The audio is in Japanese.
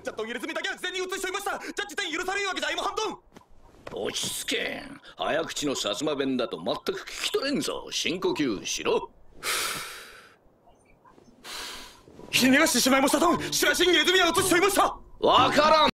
じゃットン入れ墨だけは事前に移しちゃいましたじゃ事前許されるわけじゃいも半分落ち着け早口の薩摩弁だと全く聞き取れんぞ深呼吸しろひねがしてしまいましたとん白新入れ墨は移しちゃいましたわからん